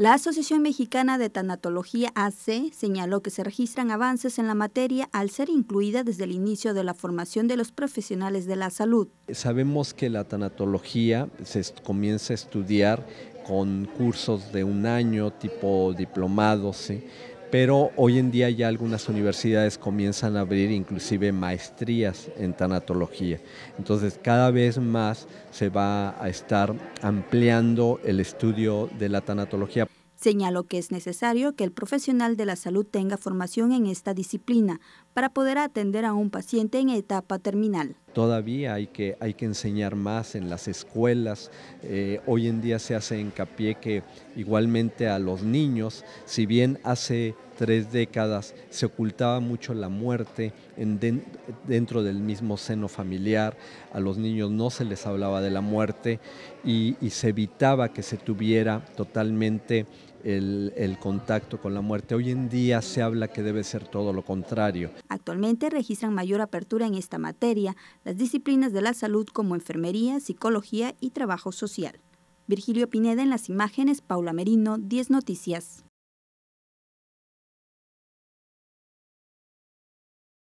La Asociación Mexicana de Tanatología AC señaló que se registran avances en la materia al ser incluida desde el inicio de la formación de los profesionales de la salud. Sabemos que la tanatología se comienza a estudiar con cursos de un año tipo diplomados, pero hoy en día ya algunas universidades comienzan a abrir inclusive maestrías en tanatología. Entonces cada vez más se va a estar ampliando el estudio de la tanatología. Señaló que es necesario que el profesional de la salud tenga formación en esta disciplina para poder atender a un paciente en etapa terminal todavía hay que, hay que enseñar más en las escuelas. Eh, hoy en día se hace hincapié que igualmente a los niños, si bien hace tres décadas se ocultaba mucho la muerte dentro del mismo seno familiar, a los niños no se les hablaba de la muerte y se evitaba que se tuviera totalmente el, contacto con la muerte. Hoy en día se habla que debe ser todo lo contrario. Actualmente registran mayor apertura en esta materia las disciplinas de la salud como enfermería, psicología y trabajo social. Virgilio Pineda en las imágenes, Paula Merino, 10 Noticias.